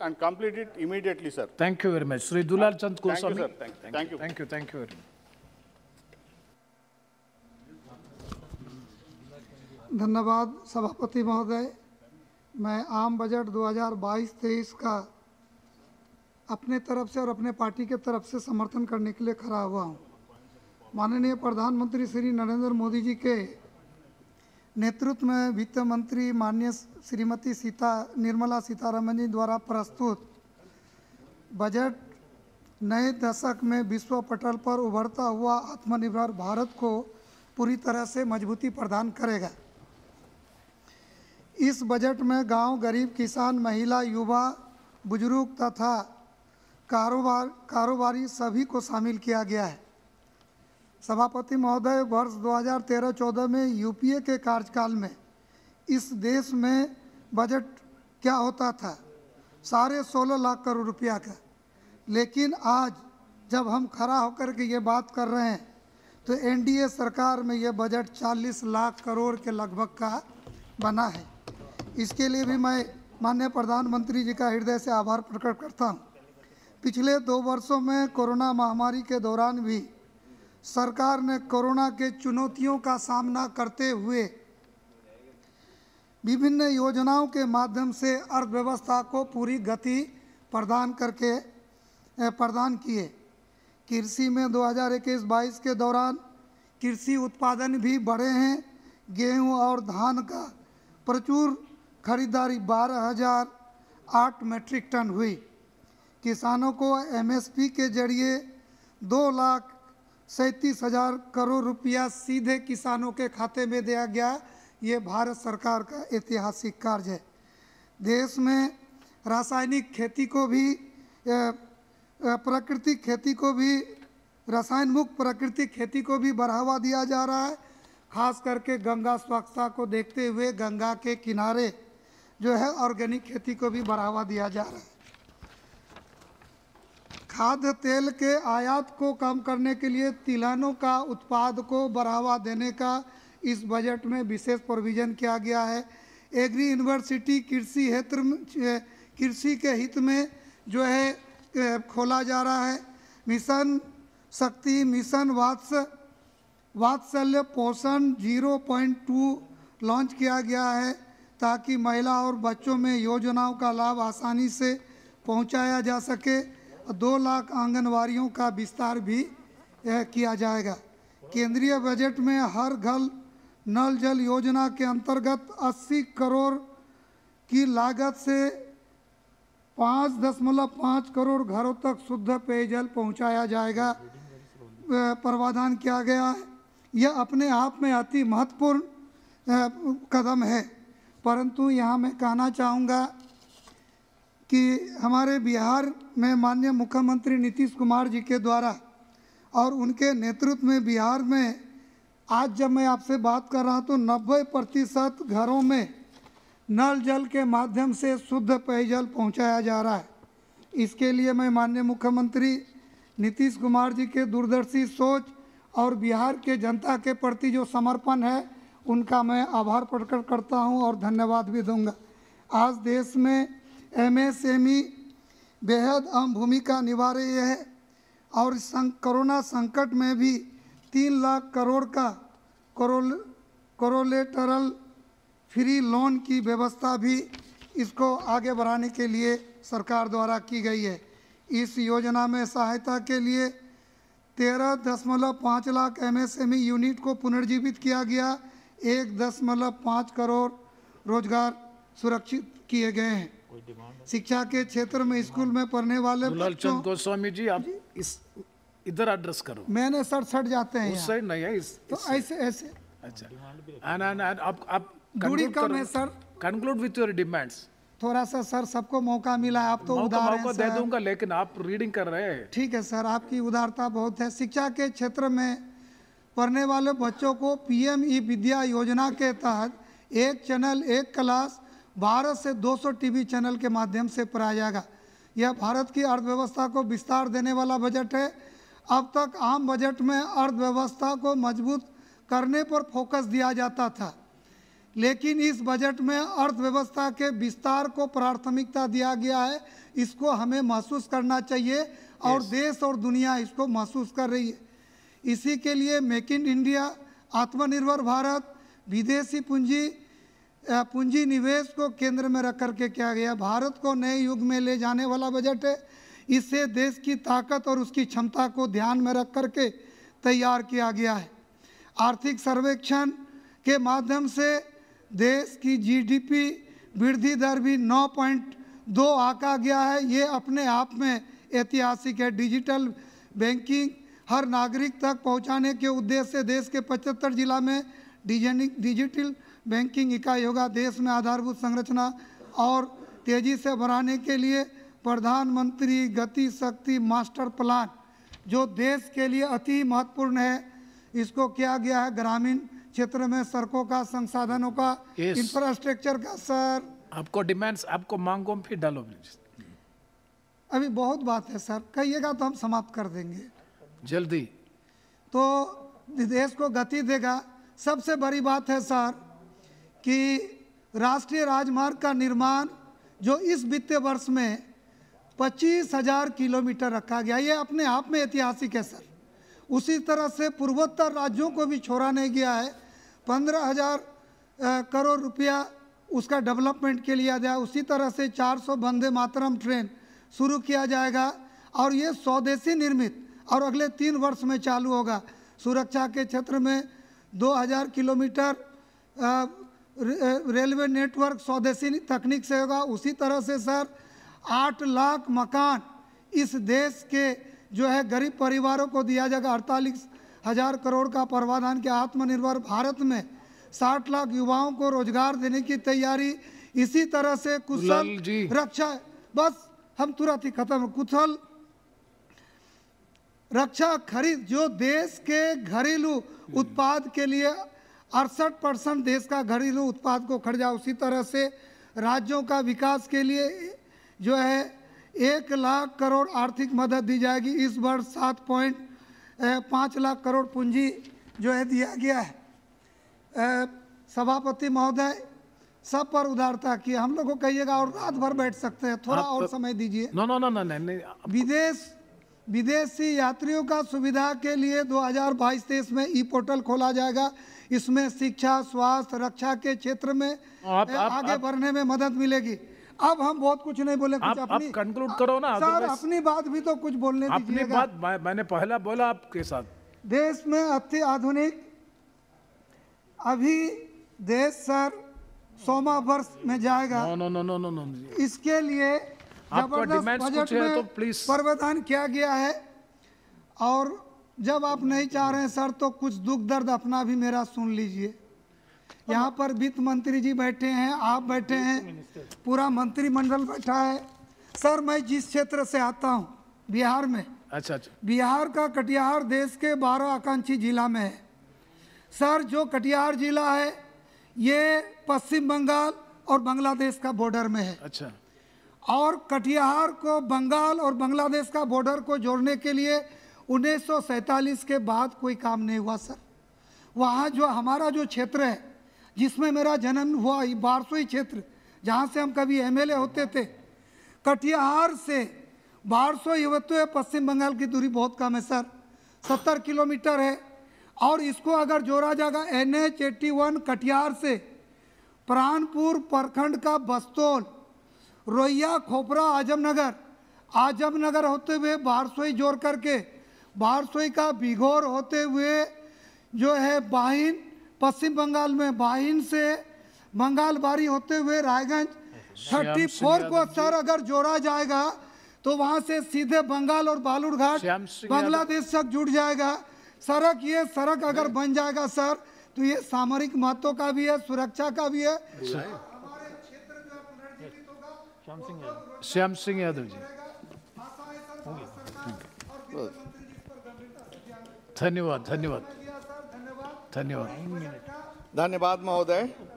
and complete it immediately, sir. Thank you very much. Sri dulal Chand Goswami. Thank you, sir. Thank, you thank you. you. Thank you. Thank you very much. धन्यवाद सभापति महोदय मैं आम budget 2022-23 का अपने तरफ से और अपने पार्टी के तरफ से समर्थन करने के लिए खड़ा हुआ हूँ माननीय प्रधानमंत्री श्री नरेंद्र मोदी जी के नेतृत्व में वित्त मंत्री माननीय श्रीमती सीता निर्मला सीतारमन जी द्वारा प्रस्तुत बजट नए दशक में विश्व पटल पर उभरता हुआ आत्मनिर्भर भारत को पूरी तरह से मजबूती प्रदान करेगा इस बजट में गांव, गरीब किसान महिला युवा बुजुर्ग तथा कारोबार कारोबारी सभी को शामिल किया गया है सभापति महोदय वर्ष 2013-14 में यूपीए के कार्यकाल में इस देश में बजट क्या होता था साढ़े सोलह लाख करोड़ रुपया का लेकिन आज जब हम खड़ा होकर के ये बात कर रहे हैं तो एनडीए सरकार में ये बजट 40 लाख करोड़ के लगभग का बना है इसके लिए भी मैं माननीय प्रधानमंत्री जी का हृदय से आभार प्रकट करता हूँ पिछले दो वर्षों में कोरोना महामारी के दौरान भी सरकार ने कोरोना के चुनौतियों का सामना करते हुए विभिन्न योजनाओं के माध्यम से अर्थव्यवस्था को पूरी गति प्रदान करके प्रदान किए कृषि में 2021-22 के दौरान कृषि उत्पादन भी बढ़े हैं गेहूं और धान का प्रचुर खरीदारी 12,008 मेट्रिक टन हुई किसानों को एमएसपी के जरिए दो लाख सैंतीस हजार करोड़ रुपया सीधे किसानों के खाते में दिया गया ये भारत सरकार का ऐतिहासिक कार्य है देश में रासायनिक खेती को भी प्राकृतिक खेती को भी रसायन मुक्त प्राकृतिक खेती को भी बढ़ावा दिया जा रहा है खास करके गंगा स्वच्छता को देखते हुए गंगा के किनारे जो है ऑर्गेनिक खेती को भी बढ़ावा दिया जा रहा है खाद्य तेल के आयात को कम करने के लिए तिलहनों का उत्पाद को बढ़ावा देने का इस बजट में विशेष प्रोविजन किया गया है एग्री यूनिवर्सिटी कृषि क्षेत्र कृषि के हित में जो है खोला जा रहा है मिशन शक्ति मिशन वात्स वात्सल्य पोषण जीरो पॉइंट टू लॉन्च किया गया है ताकि महिला और बच्चों में योजनाओं का लाभ आसानी से पहुंचाया जा सके और दो लाख आंगनवाड़ियों का विस्तार भी किया जाएगा केंद्रीय बजट में हर घर नल जल योजना के अंतर्गत 80 करोड़ की लागत से 5.5 करोड़ घरों तक शुद्ध पेयजल पहुंचाया जाएगा प्रावधान किया गया है यह अपने आप में अति महत्वपूर्ण कदम है परंतु यहाँ मैं कहना चाहूँगा कि हमारे बिहार में माननीय मुख्यमंत्री नीतीश कुमार जी के द्वारा और उनके नेतृत्व में बिहार में आज जब मैं आपसे बात कर रहा हूँ तो नब्बे प्रतिशत घरों में नल जल के माध्यम से शुद्ध पेयजल पहुँचाया जा रहा है इसके लिए मैं माननीय मुख्यमंत्री नीतीश कुमार जी के दूरदर्शी सोच और बिहार के जनता के प्रति जो समर्पण है उनका मैं आभार प्रकट करता हूं और धन्यवाद भी दूंगा आज देश में एमएसएमई बेहद अहम भूमिका निभा रही है और सं, कोरोना संकट में भी तीन लाख करोड़ का करोल करोलेटरल फ्री लोन की व्यवस्था भी इसको आगे बढ़ाने के लिए सरकार द्वारा की गई है इस योजना में सहायता के लिए तेरह दशमलव पाँच लाख एमएसएमई यूनिट को पुनर्जीवित किया गया एक दशमलव पाँच करोड़ रोजगार सुरक्षित किए गए हैं शिक्षा के क्षेत्र में स्कूल में पढ़ने वाले चंद गोस्वामी जी आप इस इधर एड्रेस करो मैंने सर सट जाते हैं उस नहीं है इस, तो इस ऐसे ऐसे अच्छा आप आप दूरी कम है sir conclude with your demands थोड़ा सा सर सबको मौका मिला आप तो उदार हैं दे दूंगा लेकिन आप रीडिंग कर रहे हैं ठीक है सर आपकी उदारता बहुत है शिक्षा के क्षेत्र में पढ़ने वाले बच्चों को पीएम ई विद्या योजना के तहत एक चैनल एक क्लास भारत से 200 टीवी चैनल के माध्यम से पढ़ाया जाएगा यह भारत की अर्थव्यवस्था को विस्तार देने वाला बजट है अब तक आम बजट में अर्थव्यवस्था को मजबूत करने पर फोकस दिया जाता था लेकिन इस बजट में अर्थव्यवस्था के विस्तार को प्राथमिकता दिया गया है इसको हमें महसूस करना चाहिए और yes. देश और दुनिया इसको महसूस कर रही है इसी के लिए मेक इन इंडिया आत्मनिर्भर भारत विदेशी पूंजी पूंजी निवेश को केंद्र में रख करके किया गया भारत को नए युग में ले जाने वाला बजट है इससे देश की ताकत और उसकी क्षमता को ध्यान में रख करके तैयार किया गया है आर्थिक सर्वेक्षण के माध्यम से देश की जीडीपी वृद्धि दर भी 9.2 आका गया है ये अपने आप में ऐतिहासिक है डिजिटल बैंकिंग हर नागरिक तक पहुंचाने के उद्देश्य से देश के 75 जिला में डिजिटल बैंकिंग इकाई होगा देश में आधारभूत संरचना और तेज़ी से बढ़ाने के लिए प्रधानमंत्री गति शक्ति मास्टर प्लान जो देश के लिए अति महत्वपूर्ण है इसको किया गया है ग्रामीण क्षेत्र में सड़कों का संसाधनों का yes. इंफ्रास्ट्रक्चर का सर आपको डिमांड्स आपको मांगों फिर डालो अभी बहुत बात है सर कहिएगा तो हम समाप्त कर देंगे जल्दी तो देश को गति देगा सबसे बड़ी बात है सर कि राष्ट्रीय राजमार्ग का निर्माण जो इस वित्तीय वर्ष में पच्चीस हजार किलोमीटर रखा गया ये अपने आप में ऐतिहासिक है सर उसी तरह से पूर्वोत्तर राज्यों को भी छोड़ा नहीं गया है पंद्रह हजार करोड़ रुपया उसका डेवलपमेंट के लिए दिया जाए उसी तरह से 400 बंदे मातरम ट्रेन शुरू किया जाएगा और ये स्वदेशी निर्मित और अगले तीन वर्ष में चालू होगा सुरक्षा के क्षेत्र में दो किलोमीटर रेलवे नेटवर्क स्वदेशी तकनीक से होगा उसी तरह से सर आठ लाख मकान इस देश के जो है गरीब परिवारों को दिया जाएगा अड़तालीस हज़ार करोड़ का प्रावधान के आत्मनिर्भर भारत में साठ लाख युवाओं को रोजगार देने की तैयारी इसी तरह से कुशल रक्षा बस हम तुरंत ही खत्म कुशल रक्षा खरीद जो देश के घरेलू उत्पाद के लिए अड़सठ परसेंट देश का घरेलू उत्पाद को खर्चा उसी तरह से राज्यों का विकास के लिए जो है एक लाख करोड़ आर्थिक मदद दी जाएगी इस वर्ष सात पॉइंट पाँच लाख करोड़ पूंजी जो है दिया गया है सभापति महोदय सब पर उदारता की हम लोग को कहिएगा और रात भर बैठ सकते हैं थोड़ा और तो- समय दीजिए नो नो नो नो विदेश विदेशी यात्रियों का सुविधा के लिए 2022 तेईस में ई पोर्टल खोला जाएगा इसमें शिक्षा स्वास्थ्य रक्षा के क्षेत्र में आप, आप, आगे आप, बढ़ने में मदद मिलेगी अब हम बहुत कुछ नहीं बोले कुछ आप, अपनी कंक्लूड करो ना सर अपनी बात भी तो कुछ बोलने अपनी बात मैं, मैंने पहला बोला आपके साथ देश में अति आधुनिक अभी देश सर सोमा वर्ष में जाएगा no no no no no इसके लिए आपका में कुछ है तो प्लीज प्रावधान किया गया है और जब आप नहीं चाह रहे हैं सर तो कुछ दुख दर्द अपना भी मेरा सुन लीजिए यहाँ पर वित्त मंत्री जी बैठे हैं आप बैठे हैं पूरा मंत्रिमंडल बैठा है सर मैं जिस क्षेत्र से आता हूँ बिहार में अच्छा अच्छा बिहार का कटिहार देश के बारह आकांक्षी जिला में है सर जो कटिहार जिला है ये पश्चिम बंगाल और बांग्लादेश का बॉर्डर में है अच्छा और कटिहार को बंगाल और बांग्लादेश का बॉर्डर को जोड़ने के लिए उन्नीस के बाद कोई काम नहीं हुआ सर वहाँ जो हमारा जो क्षेत्र है जिसमें मेरा जन्म हुआ ये बारसोई क्षेत्र जहाँ से हम कभी एमएलए होते थे कटिहार से बारसोई युवत्व पश्चिम बंगाल की दूरी बहुत कम है सर सत्तर किलोमीटर है और इसको अगर जोड़ा जाएगा एन एच वन कटिहार से प्राणपुर प्रखंड का बस्तौल रोहिया खोपरा आजमनगर आजमनगर होते हुए बारसोई जोड़ करके बारसोई का बिघोर होते हुए जो है बाहिन पश्चिम बंगाल में बाहिन से बंगाल बारी होते हुए रायगंज थर्टी फोर को सर अगर जोड़ा जाएगा तो वहां से सीधे बंगाल और बालूरघाट बांग्लादेश तक जुड़ जाएगा सड़क ये सड़क अगर बन जाएगा सर तो ये सामरिक महत्व का भी है सुरक्षा का भी है श्याम सिंह यादव श्याम सिंह यादव जी धन्यवाद धन्यवाद धन्यवाद धन्यवाद महोदय